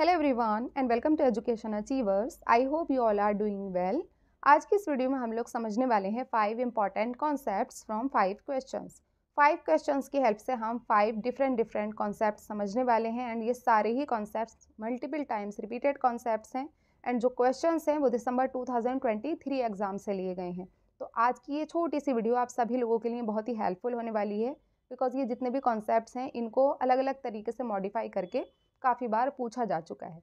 Hello everyone and welcome to education achievers I hope you all are doing well आज की इस video में हम लोग समझने वाले हैं five important concept from five questions five questions की हेल्प से हम फाइव डिफरेंट डिफरेंट कॉन्सेप्ट समझने वाले हैं एंड ये सारे ही concept multiple times repeated concept हैं एंड जो क्वेश्चन हैं वो दिसंबर टू एग्ज़ाम से लिए गए हैं तो आज की ये छोटी सी वीडियो आप सभी लोगों के लिए बहुत ही हेल्पफुल होने वाली है बिकॉज़ ये जितने भी कॉन्सेप्ट हैं इनको अलग अलग तरीके से मॉडिफाई करके काफ़ी बार पूछा जा चुका है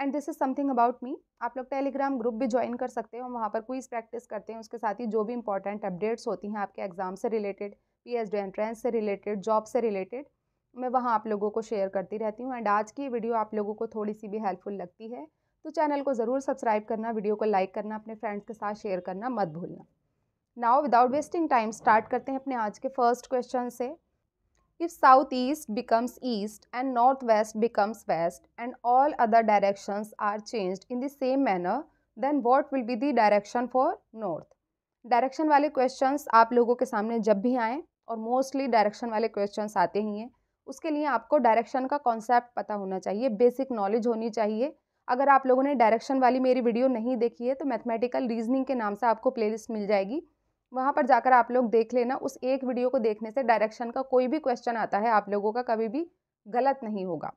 and this is something about me आप लोग टेलीग्राम ग्रुप भी ज्वाइन कर सकते हो वहाँ पर क्विज प्रैक्टिस करते हैं उसके साथ ही जो भी इंपॉर्टेंट अपडेट्स होती हैं आपके एग्ज़ाम से related P H D entrance से रिलेटेड जॉब से रिलेटेड मैं वहाँ आप लोगों को शेयर करती रहती हूँ एंड आज की वीडियो आप लोगों को थोड़ी सी भी हेल्पफुल लगती है तो चैनल को ज़रूर सब्सक्राइब करना वीडियो को लाइक करना अपने फ्रेंड्स के साथ शेयर करना मत भूलना now without wasting time start करते हैं अपने आज के फर्स्ट क्वेश्चन से If becomes becomes east and west becomes west and all other directions are changed in the same manner, then what will be the direction for north? Direction वाले question आप लोगों के सामने जब भी आएँ और मोस्टली डायरेक्शन वाले क्वेश्चंस आते ही हैं उसके लिए आपको डायरेक्शन का कॉन्सेप्ट पता होना चाहिए बेसिक नॉलेज होनी चाहिए अगर आप लोगों ने डायरेक्शन वाली मेरी वीडियो नहीं देखी है तो मैथमेटिकल रीजनिंग के नाम से आपको प्लेलिस्ट मिल जाएगी वहाँ पर जाकर आप लोग देख लेना उस एक वीडियो को देखने से डायरेक्शन का कोई भी क्वेश्चन आता है आप लोगों का कभी भी गलत नहीं होगा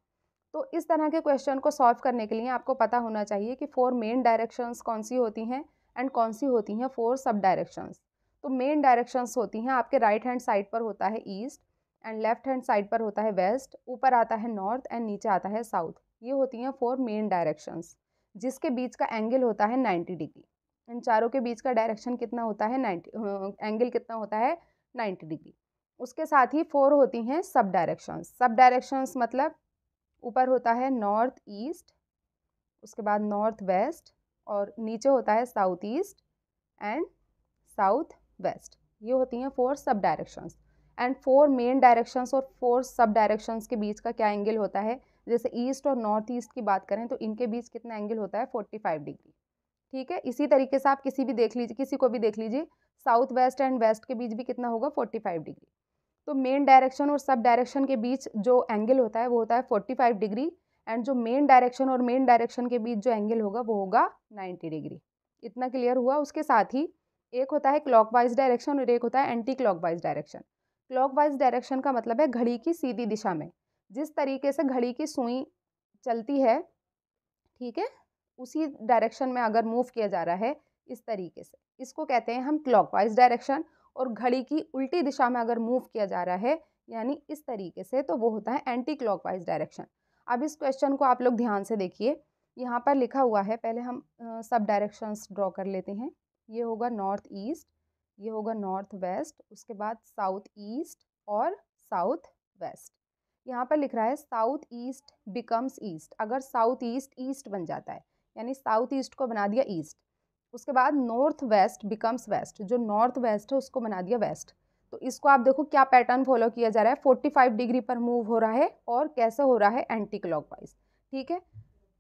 तो इस तरह के क्वेश्चन को सॉल्व करने के लिए आपको पता होना चाहिए कि फोर मेन डायरेक्शंस कौन सी होती हैं एंड कौन सी होती हैं फोर सब डायरेक्शंस तो मेन डायरेक्शंस होती हैं आपके राइट हैंड साइड पर होता है east and left hand side पर होता है वेस्ट ऊपर आता है नॉर्थ एंड नीचे आता है साउथ ये होती हैं फोर मेन डायरेक्शंस जिसके बीच का एंगल होता है नाइन्टी डिग्री इन चारों के बीच का डायरेक्शन कितना होता है नाइन्टी एंगल कितना होता है नाइन्टी डिग्री उसके साथ ही फोर होती हैं सब डायरेक्शंस सब डायरेक्शंस मतलब ऊपर होता है नॉर्थ ईस्ट उसके बाद नॉर्थ वेस्ट और नीचे होता है south east and south west ये होती हैं four sub directions and four main directions और फोर सब डायरेक्शंस के बीच का क्या एंगल होता है जैसे ईस्ट और नॉर्थ ईस्ट की बात करें तो इनके बीच कितना एंगल होता है फोर्टी फाइव डिग्री ठीक है इसी तरीके से आप किसी भी देख लीजिए किसी को भी देख लीजिए साउथ वेस्ट एंड वेस्ट के बीच भी कितना होगा फोर्टी फाइव डिग्री तो मेन डायरेक्शन और सब डायरेक्शन के बीच जो एंगल होता है वो होता है फोर्टी फाइव डिग्री एंड जो मेन डायरेक्शन और मेन डायरेक्शन के बीच जो एंगल होगा वो होगा नाइन्टी डिग्री इतना क्लियर हुआ उसके साथ ही एक होता है वाइज डायरेक्शन और एक होता है anti wise direction wise direction का मतलब है घड़ी की सीधी दिशा में जिस तरीके से घड़ी की सुई चलती है ठीक है उसी डायरेक्शन में अगर मूव किया जा रहा है इस तरीके से इसको कहते हैं हम क्लॉकवाइज डायरेक्शन और घड़ी की उल्टी दिशा में अगर मूव किया जा रहा है यानी इस तरीके से तो वो होता है एंटी क्लॉकवाइज डायरेक्शन अब इस क्वेश्चन को आप लोग ध्यान से देखिए यहाँ पर लिखा हुआ है पहले हम आ, सब डायरेक्शंस ड्रॉ कर लेते हैं ये होगा नॉर्थ ईस्ट ये होगा नॉर्थ वेस्ट उसके बाद साउथ ईस्ट और साउथ वेस्ट यहाँ पर लिख रहा है साउथ ईस्ट बिकम्स ईस्ट अगर साउथ ईस्ट ईस्ट बन जाता है यानी साउथ ईस्ट को बना दिया ईस्ट उसके बाद नॉर्थ वेस्ट बिकम्स वेस्ट जो नॉर्थ वेस्ट है उसको बना दिया वेस्ट तो इसको आप देखो क्या पैटर्न फॉलो किया जा रहा है फोर्टी फाइव डिग्री पर मूव हो रहा है और कैसे हो रहा है एंटी वाइज ठीक है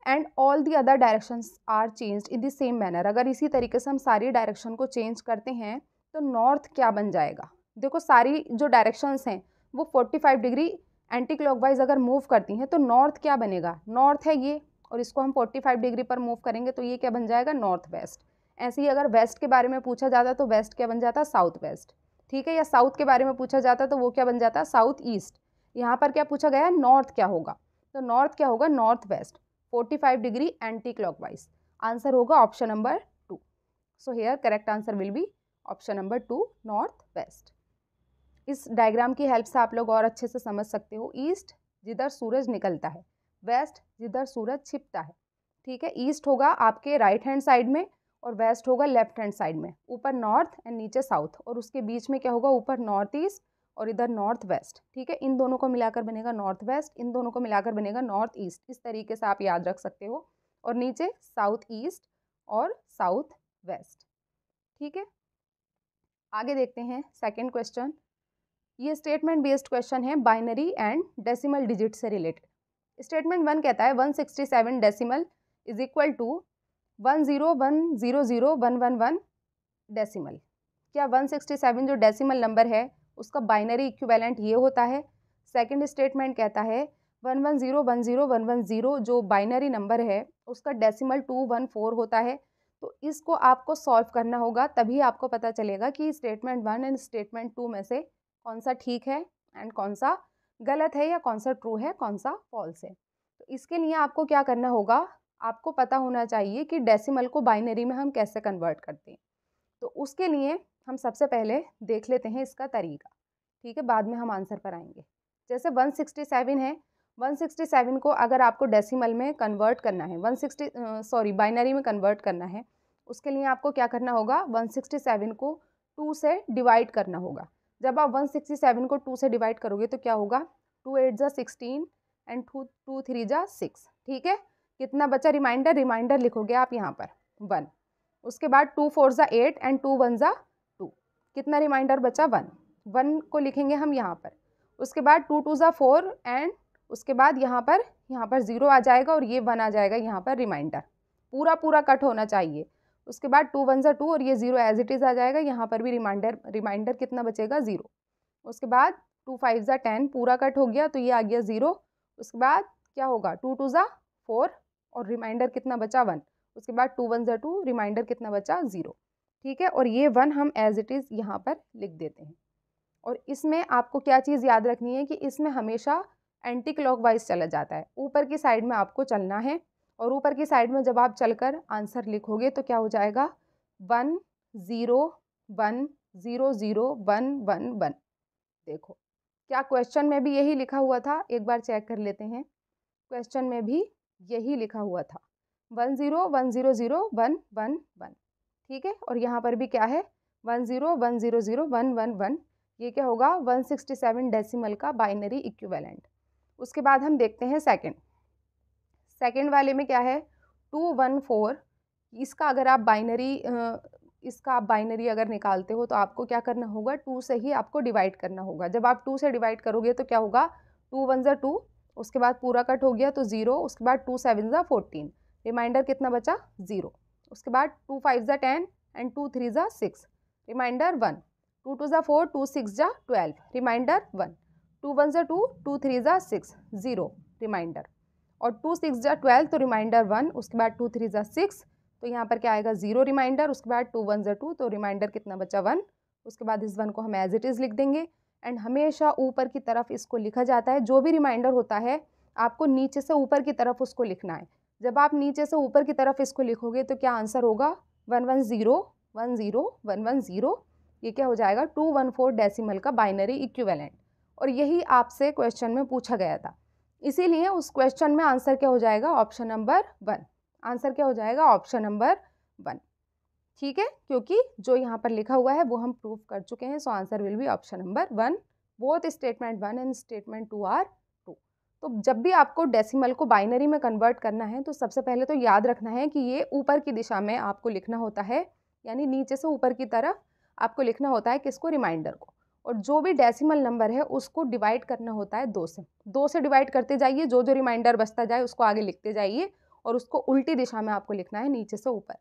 and all the other direction are change in the same manner अगर इसी तरीके से हम सारी डायरेक्शन को चेंज करते हैं तो नॉर्थ क्या बन जाएगा देखो सारी जो डायरेक्शंस हैं वो 45 डिग्री एंटी क्लॉकवाइज अगर मूव करती हैं तो नॉर्थ क्या बनेगा नॉर्थ है ये और इसको हम 45 डिग्री पर मूव करेंगे तो ये क्या बन जाएगा नॉर्थ वेस्ट ऐसे ही अगर वेस्ट के बारे में पूछा जाता तो वेस्ट क्या बन जाता साउथ वेस्ट ठीक है या साउथ के बारे में पूछा जाता तो वो क्या बन जाता साउथ ईस्ट यहाँ पर क्या पूछा गया नॉर्थ क्या होगा तो नॉर्थ क्या होगा north west forty degree anti clock answer होगा option number two so here correct answer will be option number two north west इस डायग्राम की हेल्प से आप लोग और अच्छे से समझ सकते हो ईस्ट जिधर सूरज निकलता है वेस्ट जिधर सूरज छिपता है ठीक है ईस्ट होगा आपके राइट हैंड साइड में और वेस्ट होगा लेफ्ट हैंड साइड में ऊपर नॉर्थ एंड नीचे साउथ और उसके बीच में क्या होगा ऊपर नॉर्थ ईस्ट और इधर नॉर्थ वेस्ट ठीक है इन दोनों को मिलाकर बनेगा नॉर्थ वेस्ट इन दोनों को मिलाकर बनेगा नॉर्थ ईस्ट इस तरीके से आप याद रख सकते हो और नीचे साउथ ईस्ट और साउथ वेस्ट ठीक है आगे देखते हैं सेकेंड क्वेश्चन ये स्टेटमेंट बेस्ड क्वेश्चन है बाइनरी एंड डेसिमल डिजिट से रिलेटेड स्टेटमेंट वन कहता है one sixty seven decimal is equal to one zero one zero zero one one one decimal क्या वन सिक्सटी सेवन जो decimal number है उसका binary equivalent ये होता है सेकंड स्टेटमेंट कहता है one one zero one zero one one zero जो बाइनरी नंबर है उसका डेसिमल टू वन फोर होता है तो इसको आपको सॉल्व करना होगा तभी आपको पता चलेगा कि statement one and statement two में से कौन सा ठीक है एंड कौन सा गलत है या कौन सा ट्रू है कौन सा फॉल्स है तो इसके लिए आपको क्या करना होगा आपको पता होना चाहिए कि डेसिमल को बाइनरी में हम कैसे कन्वर्ट करते हैं तो उसके लिए हम सबसे पहले देख लेते हैं इसका तरीका ठीक है बाद में हम आंसर पर आएंगे जैसे 167 है 167 को अगर आपको डेसिमल में कन्वर्ट करना है 160 सॉरी बाइनरी में कन्वर्ट करना है उसके लिए आपको क्या करना होगा 167 को टू से डिवाइड करना होगा जब आप वन सिक्सटी सेवन को टू से डिवाइड करोगे तो क्या होगा टू एट ज़ा sixteen and two two three ज़ा सिक्स ठीक है कितना बचा रिमाइंडर रिमाइंडर लिखोगे आप यहाँ पर वन उसके बाद टू फोर ज़ा एट एंड टू वन ज़ा टू कितना रिमाइंडर बचा वन वन को लिखेंगे हम यहाँ पर उसके बाद टू टू ज़ा फोर एंड उसके बाद यहाँ पर यहाँ पर ज़ीरो आ जाएगा और ये वन आ जाएगा यहाँ पर रिमाइंडर पूरा पूरा कट होना चाहिए उसके बाद टू वन ज़ा टू और ये ज़ीरो एज इट इज़ आ जाएगा यहाँ पर भी रिमाइंडर रिमाइंडर कितना बचेगा ज़ीरो उसके बाद टू फाइव ज़ा टेन पूरा कट हो गया तो ये आ गया ज़ीरो उसके बाद क्या होगा टू टू ज़ा फोर और रिमाइंडर कितना बचा वन उसके बाद टू वन ज़ा टू रिमाइंडर कितना बचा ज़ीरो ठीक है और ये वन हम एज इट इज़ यहाँ पर लिख देते हैं और इसमें आपको क्या चीज़ याद रखनी है कि इसमें हमेशा एंटी क्लॉकवाइज चला जाता है ऊपर की साइड में आपको चलना है और ऊपर की साइड में जब आप चलकर आंसर लिखोगे तो क्या हो जाएगा one zero one zero zero one one one देखो क्या क्वेश्चन में भी यही लिखा हुआ था एक बार चेक कर लेते हैं क्वेश्चन में भी यही लिखा हुआ था one zero one zero zero one one one ठीक है और यहाँ पर भी क्या है one zero one zero zero one one one ये क्या होगा वन सिक्सटी सेवन डेसीमल का बाइनरी इक्वेलेंट उसके बाद हम देखते हैं सेकेंड सेकेंड वाले में क्या है टू वन फोर इसका अगर आप बाइनरी इसका आप बाइनरी अगर निकालते हो तो आपको क्या करना होगा टू से ही आपको डिवाइड करना होगा जब आप टू से डिवाइड करोगे तो क्या होगा टू वन ज़ा टू उसके बाद पूरा कट हो गया तो ज़ीरो उसके बाद टू सेवन ज़ा फोर्टीन रिमाइंडर कितना बचा ज़ीरो उसके बाद टू फाइव ज़ा टेन एंड टू थ्री ज़ा six reminder one two two ज़ा फोर टू सिक्स ज़ा twelve reminder one two one ज़ा टू टू थ्री ज़ा सिक्स ज़ीरो रिमाइंडर और टू सिक्स जा ट्वेल्व तो रिमाइंडर वन उसके बाद टू थ्री जा सिक्स तो यहाँ पर क्या आएगा जीरो रिमाइंडर उसके बाद टू वन ज़ा टू तो रिमाइंडर कितना बचा वन उसके बाद इस वन को हम एज इट इज़ लिख देंगे एंड हमेशा ऊपर की तरफ इसको लिखा जाता है जो भी रिमाइंडर होता है आपको नीचे से ऊपर की तरफ उसको लिखना है जब आप नीचे से ऊपर की तरफ इसको लिखोगे तो क्या आंसर होगा one one zero one zero one one zero ये क्या हो जाएगा टू वन फोर डेसिमल का बाइनरी इक्विवेलेंट और यही आपसे क्वेश्चन में पूछा गया था इसीलिए उस क्वेश्चन में आंसर क्या हो जाएगा ऑप्शन नंबर वन आंसर क्या हो जाएगा ऑप्शन नंबर वन ठीक है क्योंकि जो यहाँ पर लिखा हुआ है वो हम प्रूव कर चुके हैं so answer will be option number one both statement one and statement two are true तो जब भी आपको डेसिमल को बाइनरी में कन्वर्ट करना है तो सबसे पहले तो याद रखना है कि ये ऊपर की दिशा में आपको लिखना होता है यानी नीचे से ऊपर की तरफ आपको लिखना होता है किसको रिमाइंडर को और जो भी डेसिमल नंबर है उसको डिवाइड करना होता है दो से दो से डिवाइड करते जाइए जो जो रिमाइंडर बचता जाए उसको आगे लिखते जाइए और उसको उल्टी दिशा में आपको लिखना है नीचे से ऊपर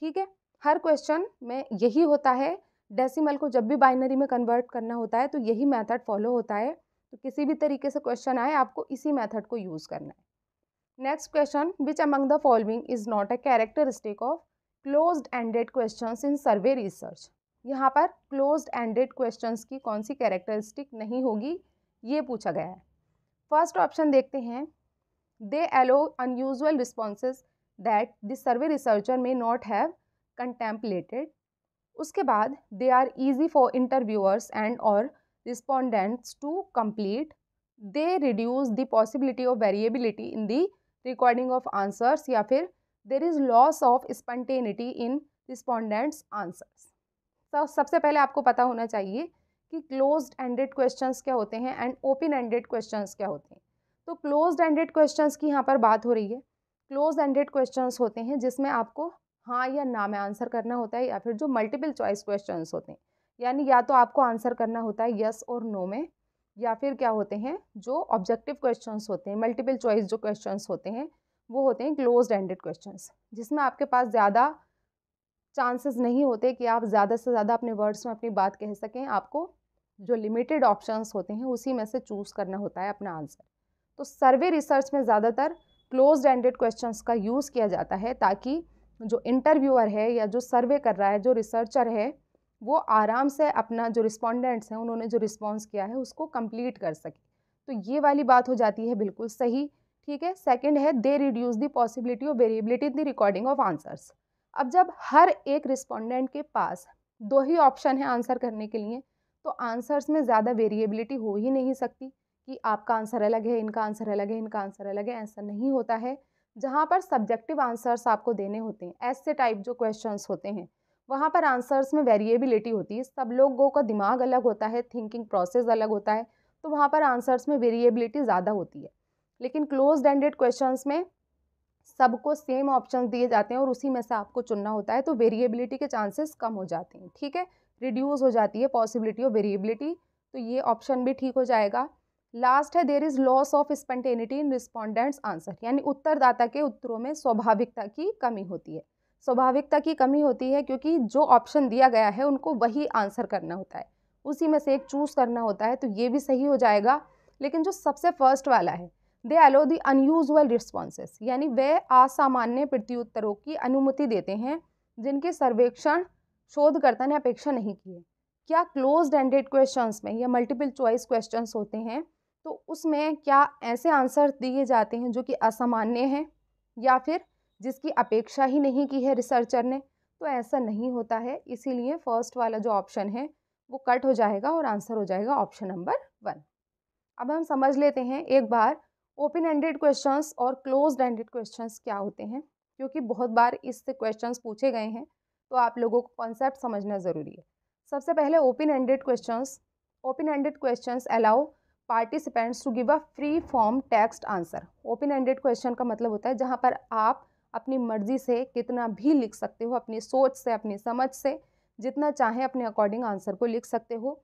ठीक है हर क्वेश्चन में यही होता है डेसिमल को जब भी बाइनरी में कन्वर्ट करना होता है तो यही मेथड फॉलो होता है तो किसी भी तरीके से क्वेश्चन आए आपको इसी मेथड को यूज़ करना है next question which among the following is not a characteristic of close ended question in survey research यहाँ पर क्लोज एंडेड क्वेश्चंस की कौन सी कैरेक्टरिस्टिक नहीं होगी ये पूछा गया है फर्स्ट ऑप्शन देखते हैं they allow unusual responses that the survey researcher may not have contemplated उसके बाद they are easy for interviewers and और respondents to complete they reduce the possibility of variability in the recording of answers या फिर there is loss of spontaneity in respondents answers तो सबसे पहले आपको पता होना चाहिए कि क्लोज एंडेड क्वेश्चंस क्या होते हैं एंड ओपन एंडेड क्वेश्चंस क्या होते हैं तो क्लोज एंडेड क्वेश्चंस की यहाँ पर बात हो रही है क्लोज एंडेड क्वेश्चंस होते हैं जिसमें आपको हाँ या ना में आंसर करना होता है या फिर जो मल्टीपल चॉइस क्वेश्चंस होते हैं यानी या तो आपको आंसर करना होता है यस और नो में या फिर क्या होते हैं जो ऑब्जेक्टिव क्वेश्चन होते हैं मल्टीपल चॉइस जो क्वेश्चन होते हैं वो होते हैं क्लोज एंडेड क्वेश्चन जिसमें आपके पास ज़्यादा चांसेस नहीं होते कि आप ज़्यादा से ज़्यादा अपने वर्ड्स में अपनी बात कह सकें आपको जो लिमिटेड ऑप्शंस होते हैं उसी में से चूज़ करना होता है अपना आंसर तो सर्वे रिसर्च में ज़्यादातर क्लोज एंडेड क्वेश्चन का यूज़ किया जाता है ताकि जो इंटरव्यूअर है या जो सर्वे कर रहा है जो रिसर्चर है वो आराम से अपना जो रिस्पॉन्डेंट्स हैं उन्होंने जो रिस्पॉन्स किया है उसको कंप्लीट कर सके तो ये वाली बात हो जाती है बिल्कुल सही ठीक है सेकंड है they reduce the possibility of variability in the recording of answers अब जब हर एक रिस्पोंडेंट के पास दो ही ऑप्शन है आंसर करने के लिए तो आंसर्स में ज़्यादा वेरिएबिलिटी हो ही नहीं सकती कि आपका आंसर अलग है इनका आंसर अलग है इनका आंसर अलग है ऐसा नहीं होता है जहाँ पर सब्जेक्टिव आंसर्स आपको देने होते हैं ऐसे टाइप जो क्वेश्चंस होते हैं वहाँ पर आंसर्स में वेरिएबिलिटी होती है सब लोगों का दिमाग अलग होता है थिंकिंग प्रोसेस अलग होता है तो वहाँ पर आंसर्स में वेरिएबिलिटी ज़्यादा होती है लेकिन क्लोज एंडेड क्वेश्चंस में सबको सेम ऑप्शन दिए जाते हैं और उसी में से आपको चुनना होता है तो वेरिएबिलिटी के चांसेस कम हो जाते हैं ठीक है रिड्यूस हो जाती है पॉसिबिलिटी ऑफ वेरिएबिलिटी तो ये ऑप्शन भी ठीक हो जाएगा लास्ट है there is loss of spontaneity in respondents answer यानी उत्तरदाता के उत्तरों में स्वाभाविकता की कमी होती है स्वाभाविकता की कमी होती है क्योंकि जो ऑप्शन दिया गया है उनको वही आंसर करना होता है उसी में से एक चूज़ करना होता है तो ये भी सही हो जाएगा लेकिन जो सबसे फर्स्ट वाला है दे अलो दी अनयूजल रिस्पॉन्सेस यानी वे असामान्य प्रत्युत्तरों की अनुमति देते हैं जिनके सर्वेक्षण शोधकर्ता ने अपेक्षा नहीं की है क्या क्लोज एंडेड क्वेश्चंस में या मल्टीपल चॉइस क्वेश्चंस होते हैं तो उसमें क्या ऐसे आंसर दिए जाते हैं जो कि असामान्य हैं या फिर जिसकी अपेक्षा ही नहीं की है रिसर्चर ने तो ऐसा नहीं होता है इसीलिए फर्स्ट वाला जो ऑप्शन है वो कट हो जाएगा और आंसर हो जाएगा ऑप्शन नंबर वन अब हम समझ लेते हैं एक बार ओपन एंडेड क्वेश्चंस और क्लोज एंडेड क्वेश्चंस क्या होते हैं क्योंकि बहुत बार इससे क्वेश्चंस पूछे गए हैं तो आप लोगों को कॉन्सेप्ट समझना ज़रूरी है सबसे पहले open ended questions open ended questions allow participants to give a free form text answer open ended question का मतलब होता है जहाँ पर आप अपनी मर्जी से कितना भी लिख सकते हो अपनी सोच से अपनी समझ से जितना चाहें अपने अकॉर्डिंग आंसर को लिख सकते हो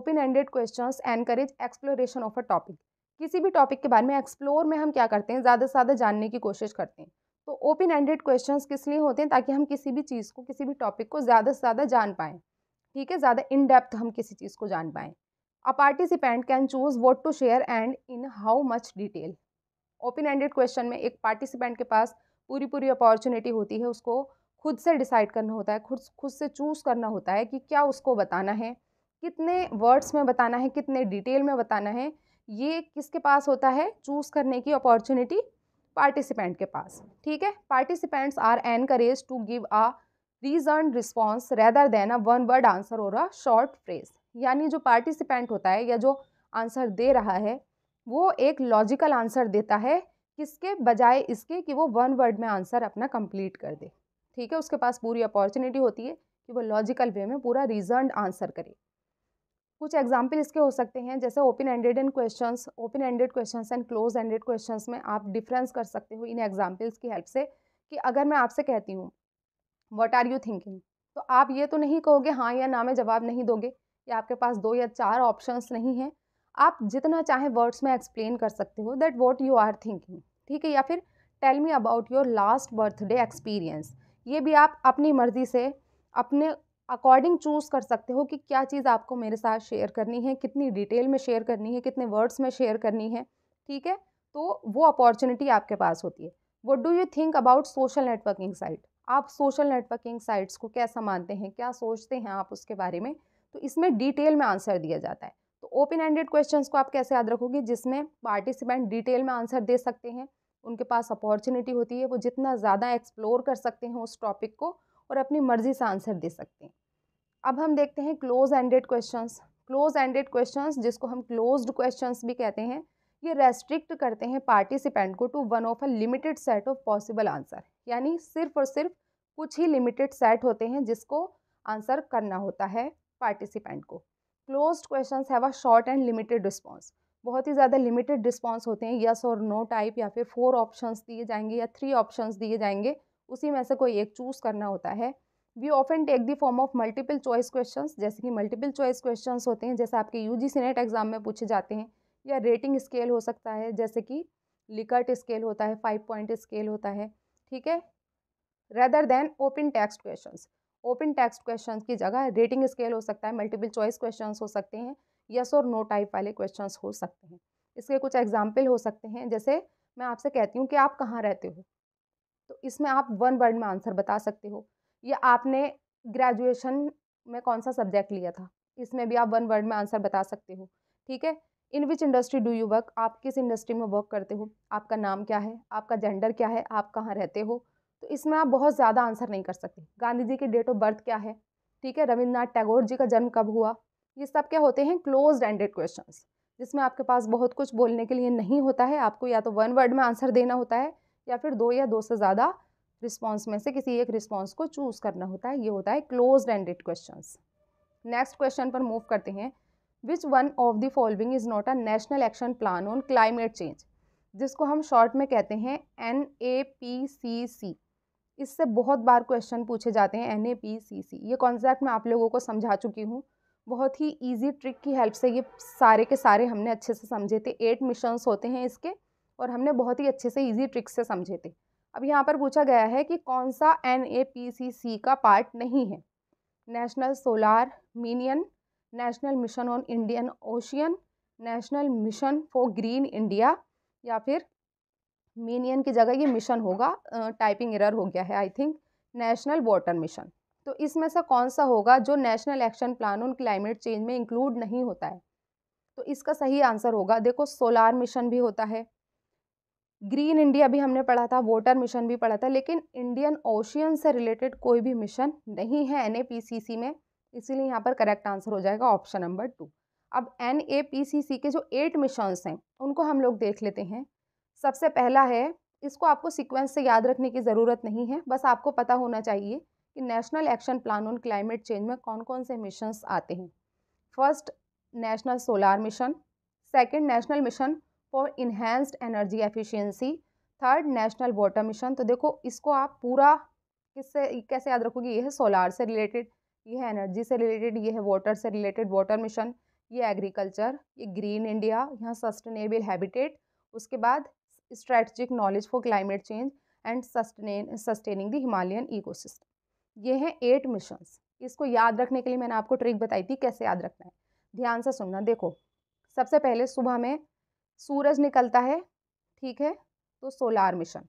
open ended questions encourage exploration of a topic किसी भी टॉपिक के बारे में एक्सप्लोर में हम क्या करते हैं ज़्यादा से ज़्यादा जानने की कोशिश करते हैं तो ओपन एंडेड क्वेश्चंस किस लिए होते हैं ताकि हम किसी भी चीज़ को किसी भी टॉपिक को ज़्यादा से ज़्यादा जान पाएँ ठीक है ज़्यादा इन डेप्थ हम किसी चीज़ को जान पाएँ a participant can choose what to share and in how much detail open ended question में एक पार्टिसिपेंट के पास पूरी पूरी अपॉर्चुनिटी होती है उसको खुद से डिसाइड करना होता है खुद खुद से चूज़ करना होता है कि क्या उसको बताना है कितने वर्ड्स में बताना है कितने डिटेल में बताना है ये किसके पास होता है चूज़ करने की अपॉर्चुनिटी पार्टिसिपेंट के पास ठीक है participants are encourage to give a reason response rather than a one word answer और अ शॉर्ट फ्रेज यानी जो पार्टिसिपेंट होता है या जो आंसर दे रहा है वो एक लॉजिकल आंसर देता है किसके बजाय इसके कि वो वन वर्ड में आंसर अपना कंप्लीट कर दे ठीक है उसके पास पूरी अपॉर्चुनिटी होती है कि वो लॉजिकल वे में पूरा रीजनड आंसर करे कुछ एग्जाम्पल इसके हो सकते हैं जैसे open ended and question open ended question and close ended question में आप डिफरेंस कर सकते हो इन एग्जाम्पल्स की हेल्प से कि अगर मैं आपसे कहती हूँ वट आर यू थिंकिंग तो आप ये तो नहीं कहोगे हाँ या ना में जवाब नहीं दोगे या आपके पास दो या चार ऑप्शंस नहीं हैं आप जितना चाहें वर्ड्स में एक्सप्लेन कर सकते हो that what you are thinking ठीक है या फिर tell me about your last birthday experience ये भी आप अपनी मर्ज़ी से अपने अकॉर्डिंग चूज़ कर सकते हो कि क्या चीज़ आपको मेरे साथ शेयर करनी है कितनी डिटेल में शेयर करनी है कितने वर्ड्स में शेयर करनी है ठीक है तो वो अपॉर्चुनिटी आपके पास होती है what do you think about social networking site आप सोशल नेटवर्किंग साइट्स को कैसा मानते हैं क्या सोचते हैं आप उसके बारे में तो इसमें डिटेल में आंसर दिया जाता है तो ओपन एंडेड क्वेश्चन को आप कैसे याद रखोगे जिसमें पार्टिसिपेंट डिटेल में आंसर दे सकते हैं उनके पास अपॉर्चुनिटी होती है वो जितना ज़्यादा एक्सप्लोर कर सकते हैं उस टॉपिक को और अपनी मर्ज़ी से आंसर दे सकते हैं अब हम देखते हैं close ended questions close ended questions जिसको हम क्लोज्ड क्वेश्चंस भी कहते हैं ये रेस्ट्रिक्ट करते हैं पार्टिसिपेंट को to one of a limited set of possible answer यानी सिर्फ और सिर्फ कुछ ही लिमिटेड सेट होते हैं जिसको आंसर करना होता है पार्टिसिपेंट को close question have a short and limited response बहुत ही ज़्यादा लिमिटेड रिस्पॉन्स होते हैं यस और नो टाइप या फिर फोर ऑप्शंस दिए जाएंगे या थ्री ऑप्शंस दिए जाएंगे उसी में से कोई एक चूज़ करना होता है we often take the form of multiple choice questions जैसे कि मल्टीपल चॉइस क्वेश्चंस होते हैं जैसे आपके यूजी सीनेट एग्जाम में पूछे जाते हैं या रेटिंग स्केल हो सकता है जैसे कि लिकट स्केल होता है फाइव पॉइंट स्केल होता है ठीक है rather than open text questions open text questions की जगह रेटिंग स्केल हो सकता है मल्टीपल चॉइस क्वेश्चन हो सकते हैं यस और नो टाइप वाले क्वेश्चन हो सकते हैं इसके कुछ एग्जाम्पल हो सकते हैं जैसे मैं आपसे कहती हूँ कि आप कहाँ रहते हो तो इसमें आप वन वर्ड में आंसर बता सकते हो या आपने ग्रेजुएशन में कौन सा सब्जेक्ट लिया था इसमें भी आप वन वर्ड में आंसर बता सकते हो ठीक है in which industry do you work आप किस इंडस्ट्री में वर्क करते हो आपका नाम क्या है आपका जेंडर क्या है आप कहाँ रहते हो तो इसमें आप बहुत ज़्यादा आंसर नहीं कर सकते गांधी जी की डेट ऑफ बर्थ क्या है ठीक है रविन्द्रनाथ टैगोर जी का जन्म कब हुआ ये सब क्या होते हैं क्लोज एंडेड क्वेश्चन जिसमें आपके पास बहुत कुछ बोलने के लिए नहीं होता है आपको या तो वन वर्ड में आंसर देना होता है या फिर दो या दो से ज़्यादा रिस्पॉन्स में से किसी एक रिस्पॉन्स को चूज़ करना होता है ये होता है close ended question next question पर मूव करते हैं which one of the following is not a national action plan on climate change जिसको हम शॉर्ट में कहते हैं एन ए पी सी सी इससे बहुत बार क्वेश्चन पूछे जाते हैं एन ए पी सी सी ये कॉन्सेप्ट मैं आप लोगों को समझा चुकी हूँ बहुत ही ईजी ट्रिक की हेल्प से ये सारे के सारे हमने अच्छे से समझे थे एट मिशंस होते हैं इसके और हमने बहुत ही अच्छे से ईजी ट्रिक्स से समझे थे अब यहाँ पर पूछा गया है कि कौन सा एन का पार्ट नहीं है national solar minion national mission on Indian ocean national mission for green India या फिर मीनियन की जगह ये मिशन होगा टाइपिंग एरर हो गया है I think national water mission तो इसमें से कौन सा होगा जो national action plan on climate change में इंक्लूड नहीं होता है तो इसका सही आंसर होगा देखो सोलार मिशन भी होता है ग्रीन इंडिया भी हमने पढ़ा था वोटर मिशन भी पढ़ा था लेकिन इंडियन ओशियन से रिलेटेड कोई भी मिशन नहीं है एन में इसीलिए यहाँ पर करेक्ट आंसर हो जाएगा ऑप्शन नंबर टू अब एन के जो एट मिशंस हैं उनको हम लोग देख लेते हैं सबसे पहला है इसको आपको सीक्वेंस से याद रखने की ज़रूरत नहीं है बस आपको पता होना चाहिए कि national action plan on climate change में कौन कौन से मिशंस आते हैं first national solar mission second national mission for enhanced energy efficiency third national water mission तो देखो इसको आप पूरा किससे कैसे याद रखोगे ये है सोलार से रिलेटेड ये है एनर्जी से रिलेटेड ये है वाटर से रिलेटेड वाटर मिशन ये एग्रीकल्चर ये ग्रीन इंडिया यहाँ सस्टेनेबल हैबिटेट उसके बाद strategic knowledge for climate change and sustain sustaining the Himalayan ecosystem ये हैं एट मिशंस इसको याद रखने के लिए मैंने आपको ट्रिक बताई थी कैसे याद रखना है ध्यान से सुनना देखो सबसे पहले सुबह में सूरज निकलता है ठीक है तो सोलार मिशन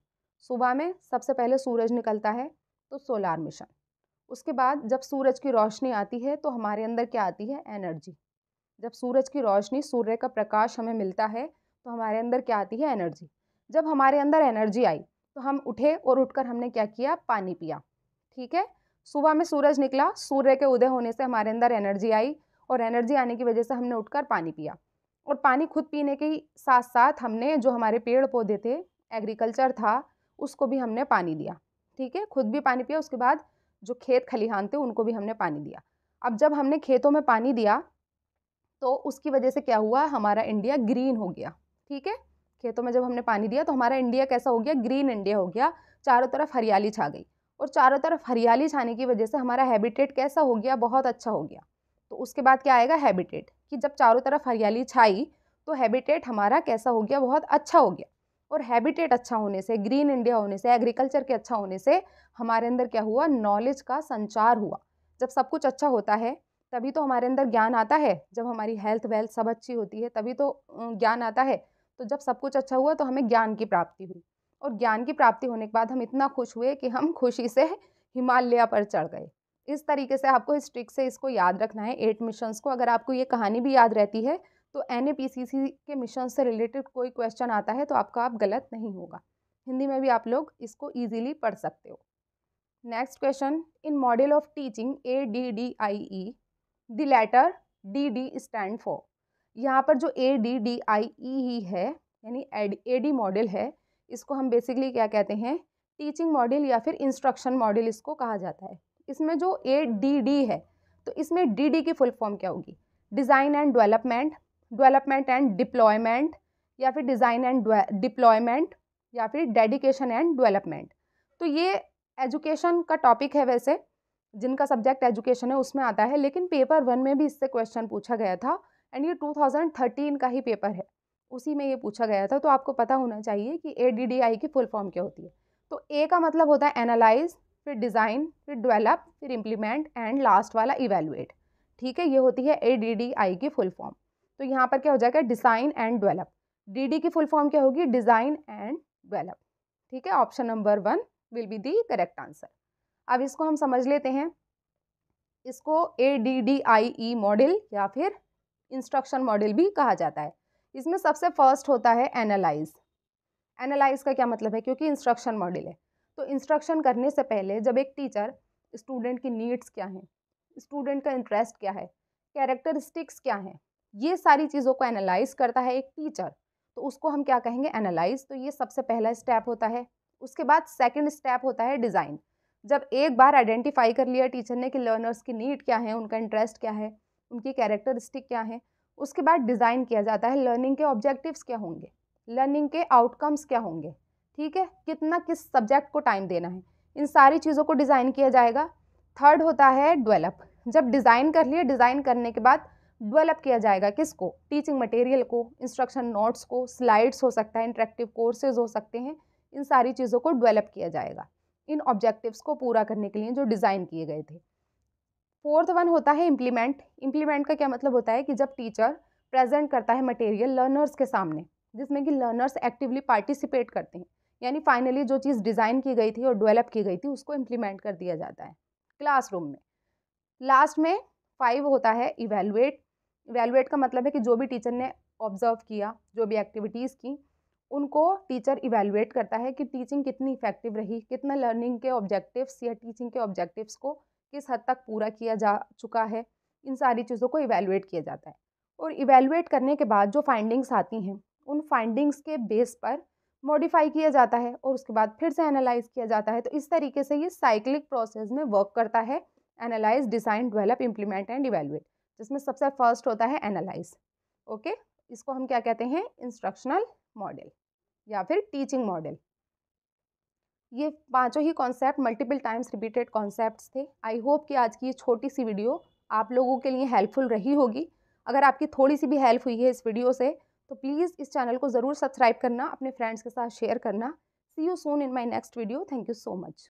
सुबह में सबसे पहले सूरज निकलता है तो सोलार मिशन उसके बाद जब सूरज की रोशनी आती है तो हमारे अंदर क्या आती है एनर्जी जब सूरज की रोशनी सूर्य का प्रकाश हमें मिलता है तो हमारे अंदर क्या आती है एनर्जी जब हमारे अंदर एनर्जी आई तो हम उठे और उठकर हमने क्या किया पानी पिया ठीक है सुबह में सूरज निकला सूर्य के उदय होने से हमारे अंदर एनर्जी आई और एनर्जी आने की वजह से हमने उठकर पानी पिया और पानी खुद पीने के साथ साथ हमने जो हमारे पेड़ पौधे थे एग्रीकल्चर था उसको भी हमने पानी दिया ठीक है खुद भी पानी पिया उसके बाद जो खेत खलिहान थे उनको भी हमने पानी दिया अब जब हमने खेतों में पानी दिया तो उसकी वजह से क्या हुआ हमारा इंडिया ग्रीन हो गया ठीक है खेतों में जब हमने पानी दिया तो हमारा इंडिया कैसा हो गया ग्रीन इंडिया हो गया चारों तरफ हरियाली छा गई और चारों तरफ हरियाली छाने की वजह से हमारा हैबिटेट कैसा हो गया बहुत अच्छा हो गया तो उसके बाद क्या आएगा हैबिटेट कि जब चारों तरफ हरियाली छाई तो हैबिटेट हमारा कैसा हो गया बहुत अच्छा हो गया और हैबिटेट अच्छा होने से ग्रीन इंडिया होने से एग्रीकल्चर के अच्छा होने से हमारे अंदर क्या हुआ नॉलेज का संचार हुआ जब सब कुछ अच्छा होता है तभी तो हमारे अंदर ज्ञान आता है जब हमारी हेल्थ वेल्थ सब अच्छी होती है तभी तो ज्ञान आता है तो जब सब कुछ अच्छा हुआ तो हमें ज्ञान की प्राप्ति हुई और ज्ञान की प्राप्ति होने के बाद हम इतना खुश हुए कि हम खुशी से हिमालय पर चढ़ गए इस तरीके से आपको इस ट्रिक से इसको याद रखना है एट मिशंस को अगर आपको ये कहानी भी याद रहती है तो एन के मिशन से रिलेटेड कोई क्वेश्चन आता है तो आपका आप गलत नहीं होगा हिंदी में भी आप लोग इसको ईजिली पढ़ सकते हो next question in model of teaching A D D I E the letter D D stand for यहाँ पर जो ए डी डी आई ई ही है यानी ए डी मॉडल है इसको हम बेसिकली क्या कहते हैं टीचिंग मॉडल या फिर इंस्ट्रक्शन मॉडल इसको कहा जाता है इसमें जो ए डी डी है तो इसमें डी डी की फुल फॉर्म क्या होगी design and development development and deployment या फिर डिज़ाइन एंड डिप्लॉयमेंट या फिर डेडिकेशन एंड डेवलपमेंट तो ये एजुकेशन का टॉपिक है वैसे जिनका सब्जेक्ट एजुकेशन है उसमें आता है लेकिन पेपर वन में भी इससे क्वेश्चन पूछा गया था एंड ये 2013 का ही पेपर है उसी में ये पूछा गया था तो आपको पता होना चाहिए कि ए डी डी आई की फुल फॉर्म क्या होती है तो ए का मतलब होता है एनालाइज फिर डिज़ाइन फिर डेवलप फिर इम्प्लीमेंट एंड लास्ट वाला इवेलुएट ठीक है ये होती है ए डी डी आई की फुल फॉर्म तो यहाँ पर क्या हो जाएगा design and develop D D की फुल फॉर्म क्या होगी डिज़ाइन एंड डेवलप ठीक है option number one will be the correct answer अब इसको हम समझ लेते हैं इसको A D D I E model या फिर इंस्ट्रक्शन मॉडल भी कहा जाता है इसमें सबसे फर्स्ट होता है एनालाइज एनालाइज का क्या मतलब है क्योंकि इंस्ट्रक्शन मॉडल है तो इंस्ट्रक्शन करने से पहले जब एक टीचर स्टूडेंट की नीड्स क्या हैं स्टूडेंट का इंटरेस्ट क्या है कैरेक्टरिस्टिक्स क्या हैं ये सारी चीज़ों को एनालाइज करता है एक टीचर तो उसको हम क्या कहेंगे एनालाइज तो ये सबसे पहला स्टेप होता है उसके बाद सेकेंड स्टेप होता है डिज़ाइन जब एक बार आइडेंटिफाई कर लिया टीचर ने कि लर्नर्स की नीड क्या है उनका इंटरेस्ट क्या है उनकी कैरेक्टरिस्टिक क्या है उसके बाद डिज़ाइन किया जाता है लर्निंग के ऑब्जेक्टिव्स क्या होंगे लर्निंग के आउटकम्स क्या होंगे ठीक है कितना किस सब्जेक्ट को टाइम देना है इन सारी चीज़ों को डिज़ाइन किया जाएगा थर्ड होता है डेवलप जब डिज़ाइन कर लिए डिज़ाइन करने के बाद डेवलप किया जाएगा किसको टीचिंग मटेरियल को इंस्ट्रक्शन नोट्स को स्लाइड्स हो सकता है इंटरेक्टिव कोर्सेज हो सकते हैं इन सारी चीज़ों को डेवलप किया जाएगा इन ऑब्जेक्टिव्स को पूरा करने के लिए जो डिज़ाइन किए गए थे फोर्थ वन होता है इम्प्लीमेंट इम्प्लीमेंट का क्या मतलब होता है कि जब टीचर प्रेजेंट करता है मटेरियल लर्नर्स के सामने जिसमें कि लर्नर्स एक्टिवली पार्टिसिपेट करते हैं यानी फाइनली जो चीज़ डिज़ाइन की गई थी और डेवलप की गई थी उसको इम्प्लीमेंट कर दिया जाता है क्लासरूम में लास्ट में फाइव होता है इवेलुएट इवेलुएट का मतलब है कि जो भी टीचर ने ऑब्जर्व किया जो भी एक्टिविटीज़ की उनको टीचर इवेलुएट करता है कि टीचिंग कितनी इफेक्टिव रही कितना लर्निंग के ऑब्जेक्टिव्स या टीचिंग के ऑब्जेक्टिव्स को किस हद तक पूरा किया जा चुका है इन सारी चीज़ों को इवेलुएट किया जाता है और इवेलुएट करने के बाद जो फाइंडिंग्स आती हैं उन फाइंडिंग्स के बेस पर मॉडिफाई किया जाता है और उसके बाद फिर से एनालाइज किया जाता है तो इस तरीके से ये साइक्लिक प्रोसेस में वर्क करता है analyse design develop implement and evaluate जिसमें सबसे फर्स्ट होता है एनालाइज ओके इसको हम क्या कहते हैं इंस्ट्रक्शनल मॉडल या फिर टीचिंग मॉडल ये पांचों ही concept multiple times repeated concept थे आई होप कि आज की ये छोटी सी वीडियो आप लोगों के लिए हेल्पफुल रही होगी अगर आपकी थोड़ी सी भी हेल्प हुई है इस वीडियो से तो प्लीज़ इस चैनल को ज़रूर सब्सक्राइब करना अपने फ्रेंड्स के साथ शेयर करना see you soon in my next video thank you so much